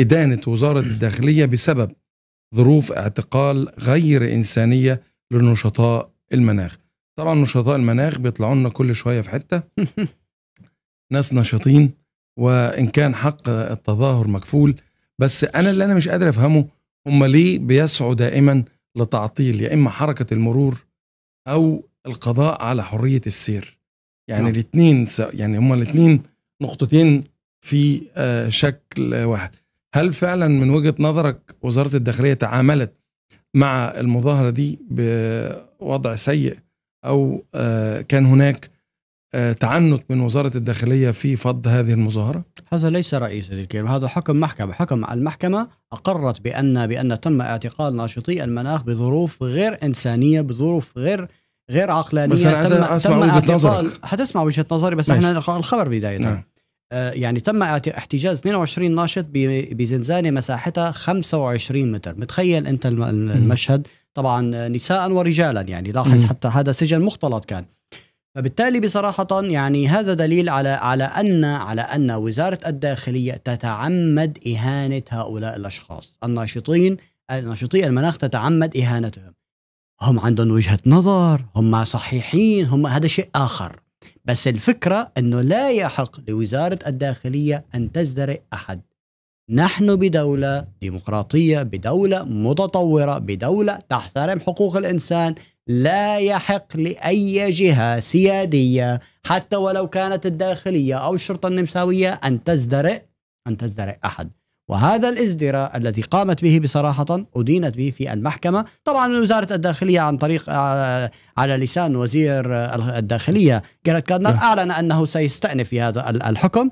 إدانة وزارة الداخلية بسبب ظروف اعتقال غير إنسانية لنشطاء المناخ طبعا نشطاء المناخ بيطلعوا لنا كل شوية في حتة ناس نشطين وإن كان حق التظاهر مكفول بس أنا اللي أنا مش قادر أفهمه هم ليه بيسعوا دائما لتعطيل يا إما حركة المرور أو القضاء على حرية السير يعني نعم. الاثنين يعني هما الاثنين نقطتين في آه، شكل واحد هل فعلا من وجهه نظرك وزاره الداخليه تعاملت مع المظاهره دي بوضع سيء او آه، كان هناك آه، تعنت من وزاره الداخليه في فض هذه المظاهره؟ هذا ليس رئيس سيدي الكريم، هذا حكم محكمه، حكم المحكمه اقرت بان بان تم اعتقال ناشطي المناخ بظروف غير انسانيه، بظروف غير غير عقلانيه بس انا عايز اسمع وجهه نظرك هتسمع وجهه نظري بس ماشي. احنا الخبر بدايه نعم. آه، يعني تم احتجاز 22 ناشط بزنزانة مساحتها 25 متر متخيل أنت المشهد طبعا نساء ورجالا يعني لاحظ حتى هذا سجن مختلط كان فبالتالي بصراحة يعني هذا دليل على على أن على أن وزارة الداخلية تتعمد إهانة هؤلاء الأشخاص الناشطين ناشطي المناخ تتعمد إهانتهم هم عندهم وجهة نظر هم صحيحين هم هذا شيء آخر بس الفكرة أنه لا يحق لوزارة الداخلية أن تزدرئ أحد نحن بدولة ديمقراطية بدولة متطورة بدولة تحترم حقوق الإنسان لا يحق لأي جهة سيادية حتى ولو كانت الداخلية أو الشرطة النمساوية أن تزدرئ أن تزدرئ أحد وهذا الازدراء الذي قامت به بصراحة أدينت به في المحكمة طبعا وزارة الداخلية عن طريق آه، على لسان وزير الداخلية جيرارد كادنر نعم. أعلن أنه سيستأنف في هذا الحكم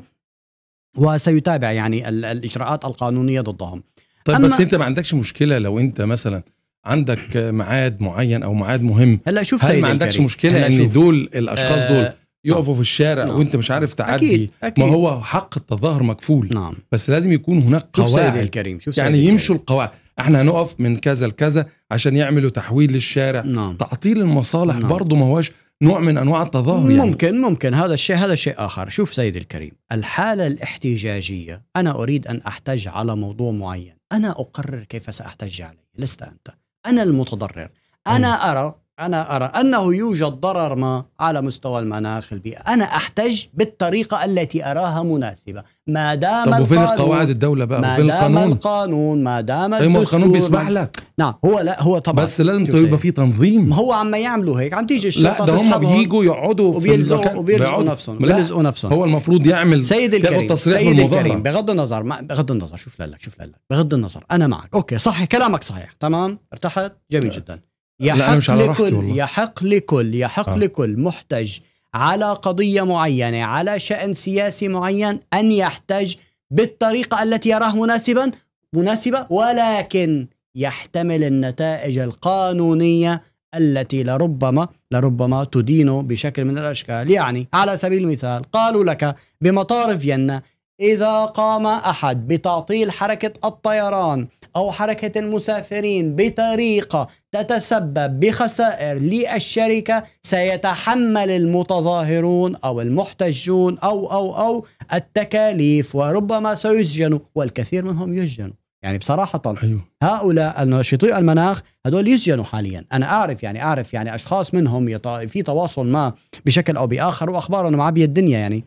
وسيتابع يعني الإجراءات القانونية ضدهم طيب بس أنت ما عندكش مشكلة لو أنت مثلا عندك معاد معين او معاد مهم هلا شوف هل ما عندكش الكريم. مشكله ان دول الاشخاص أه دول يقفوا في الشارع نعم. وانت مش عارف تعدي أكيد. أكيد. ما هو حق التظاهر مكفول نعم. بس لازم يكون هناك قواعد الكريم. شوف يعني يمشوا القواعد احنا هنقف من كذا لكذا عشان يعملوا تحويل للشارع نعم. تعطيل المصالح نعم. برضه ما هوش نوع من انواع التظاهر يعني. ممكن يعني. ممكن هذا الشيء هذا شيء اخر شوف سيدي الكريم الحاله الاحتجاجيه انا اريد ان احتج على موضوع معين انا اقرر كيف ساحتج عليه لست انت انا المتضرر انا م. ارى أنا أرى أنه يوجد ضرر ما على مستوى المناخ البيئة أنا أحتج بالطريقة التي أراها مناسبة ما دام طب وفين قواعد الدولة بقى ما وفين القانون دام القانون ما دام أيوة، الدستور القانون بيسمح لك نعم هو لا هو طبعا بس لازم يبقى في تنظيم ما هو عم يعملوا هيك عم تيجي الشرطه لا ده هم بييجوا يقعدوا في المكان... وبيلزقوا نفسهم بيلزقوا نفسهم هو المفروض يعمل سيد الكريم سيد الكريم بغض النظر ما بغض النظر شوف لا شوف لا بغض النظر انا معك اوكي صحيح كلامك صحيح تمام ارتحت جميل جدا يحق لكل يحق لكل آه. يحق لكل محتج على قضية معينة على شأن سياسي معين أن يحتج بالطريقة التي يراه مناسبا مناسبة ولكن يحتمل النتائج القانونية التي لربما لربما تدينه بشكل من الأشكال يعني على سبيل المثال قالوا لك بمطار فيينا إذا قام أحد بتعطيل حركة الطيران أو حركة المسافرين بطريقة تتسبب بخسائر للشركة سيتحمل المتظاهرون أو المحتجون أو أو أو التكاليف وربما سيسجنوا والكثير منهم يسجنوا يعني بصراحة أيوه. هؤلاء الناشطي المناخ هدول يسجنوا حاليا أنا أعرف يعني أعرف يعني أشخاص منهم في تواصل ما بشكل أو بآخر وأخبارهم معبي الدنيا يعني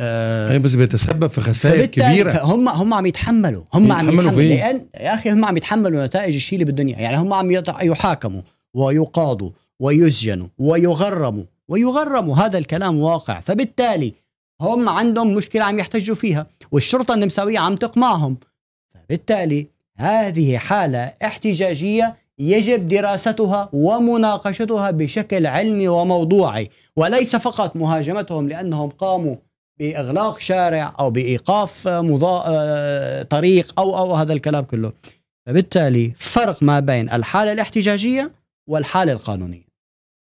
آه بس بيتسبب في خسائر كبيره هم هم عم يتحملوا هم عم يتحملوا لان يا اخي هم عم يتحملوا نتائج الشيء اللي بالدنيا يعني هم عم يحاكموا ويقاضوا ويسجنوا ويغرموا ويغرموا هذا الكلام واقع فبالتالي هم عندهم مشكله عم يحتجوا فيها والشرطه النمساويه عم تقمعهم فبالتالي هذه حاله احتجاجيه يجب دراستها ومناقشتها بشكل علمي وموضوعي وليس فقط مهاجمتهم لانهم قاموا باغلاق شارع او بايقاف مضا... آه، طريق او او هذا الكلام كله فبالتالي فرق ما بين الحاله الاحتجاجيه والحاله القانونيه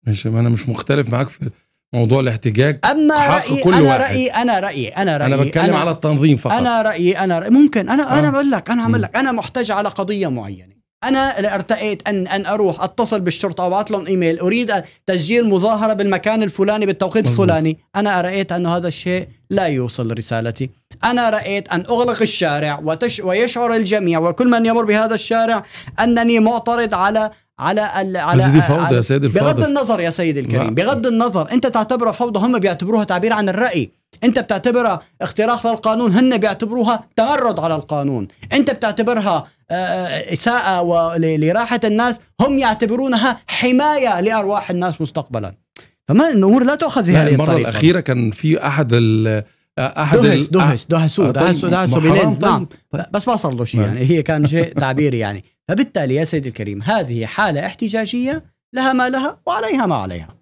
ماشي انا مش مختلف معاك في موضوع الاحتجاج اما رايي كل انا واحد. رايي انا رايي انا رايي انا بتكلم أنا على التنظيم فقط انا رايي انا رأيي ممكن انا آه. انا بقول لك انا هعمل لك انا محتج على قضيه معينه انا ارتأيت ان ان اروح اتصل بالشرطه وابعث لهم ايميل اريد تسجيل مظاهره بالمكان الفلاني بالتوقيت الفلاني انا رايت انه هذا الشيء لا يوصل رسالتي انا رايت ان اغلق الشارع وتش ويشعر الجميع وكل من يمر بهذا الشارع انني معترض على على ال على سيدي فوضى يا سيدي الفوضى بغض النظر يا سيدي الكريم بغض النظر انت تعتبرها فوضى هم بيعتبروها تعبير عن الراي انت بتعتبرها اختراق للقانون هن بيعتبروها تمرد على القانون انت بتعتبرها آه، آه، إساءة لراحة الناس هم يعتبرونها حماية لأرواح الناس مستقبلا فما الأمور لا تؤخذ بهذه الطريقة المرة الأخيرة كان في أحد آه، احد دهس دهس دهسوه دهسوه دهسوه نعم طيب. طيب. بس ما صار له شيء نعم. يعني هي كان شيء تعبيري يعني فبالتالي يا سيدي الكريم هذه حاله احتجاجيه لها ما لها وعليها ما عليها